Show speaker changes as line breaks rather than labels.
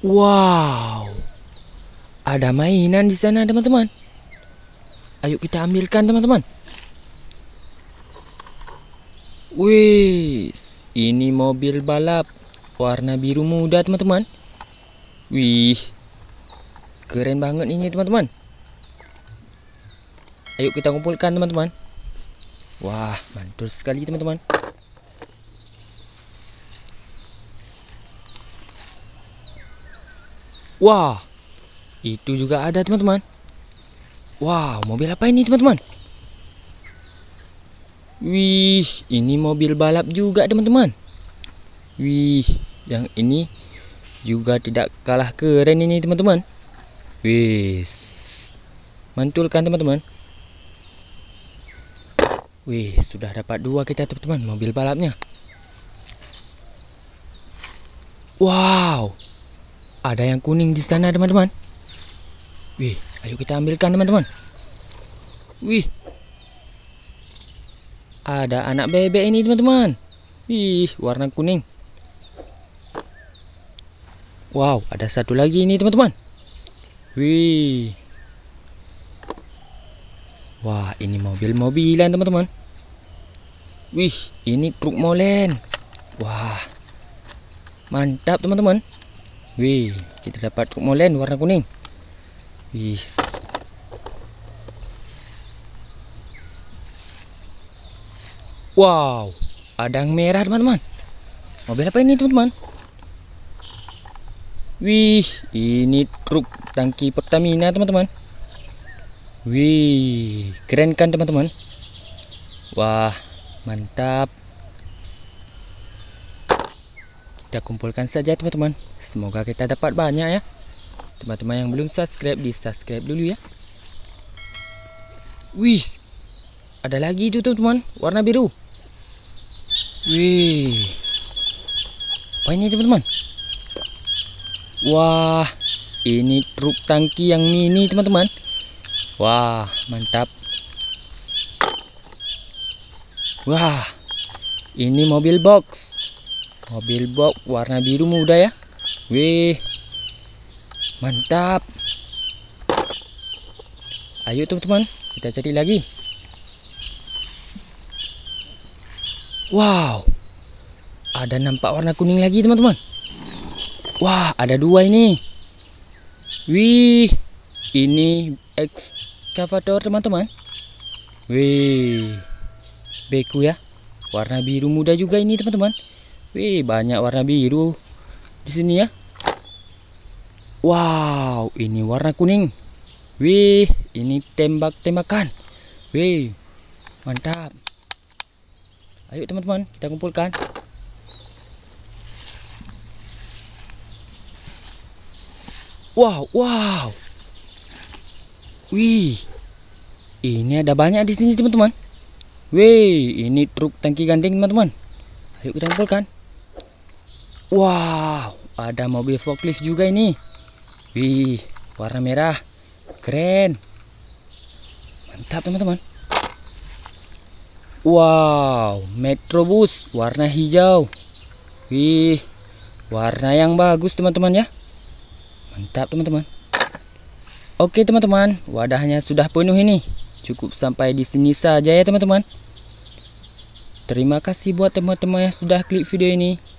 Wow, ada mainan di sana teman-teman. Ayo kita ambilkan teman-teman. Wih, ini mobil balap warna biru muda teman-teman. Wih, keren banget ini teman-teman. Ayo kita kumpulkan teman-teman. Wah, mantul sekali teman-teman. Wah, itu juga ada teman-teman. Wow, mobil apa ini teman-teman? Wih, ini mobil balap juga teman-teman. Wih, yang ini juga tidak kalah keren ini teman-teman. Wih, mantulkan teman-teman? Wih, sudah dapat dua kita teman-teman mobil balapnya. Wow, ada yang kuning di sana, teman-teman. Wih, ayo kita ambilkan, teman-teman. Wih. Ada anak bebek ini, teman-teman. Wih, warna kuning. Wow, ada satu lagi ini, teman-teman. Wih. Wah, ini mobil-mobilan, teman-teman. Wih, ini truk molen. Wah. Mantap, teman-teman. Wih, kita dapat truk molen warna kuning. Wih. Wow, ada yang merah teman-teman. Mobil apa ini teman-teman? Wih, ini truk tangki Pertamina teman-teman. Wih, keren kan teman-teman? Wah, mantap. Kita kumpulkan saja teman-teman. Semoga kita dapat banyak ya. Teman-teman yang belum subscribe, di subscribe dulu ya. Wih. Ada lagi itu teman-teman, warna biru. Wih. Apa ini teman-teman? Wah, ini truk tangki yang mini teman-teman. Wah, mantap. Wah, ini mobil box. Mobil box warna biru muda ya. Wih, mantap. Ayo teman-teman, kita cari lagi. Wow, ada nampak warna kuning lagi teman-teman. Wah, ada dua ini. Wih, ini excavator teman-teman. Wih, beku ya. Warna biru muda juga ini teman-teman. Wih, banyak warna biru di sini ya. Wow, ini warna kuning. Wih, ini tembak-tembakan. Wih, mantap. Ayo teman-teman, kita kumpulkan. Wow, wow. Wih, ini ada banyak di sini teman-teman. Wih, ini truk tangki gandeng teman-teman. Ayo kita kumpulkan. Wow ada mobil forklift juga ini wih warna merah keren mantap teman-teman wow metrobus warna hijau wih warna yang bagus teman-teman ya mantap teman-teman oke teman-teman wadahnya sudah penuh ini cukup sampai di sini saja ya teman-teman terima kasih buat teman-teman yang sudah klik video ini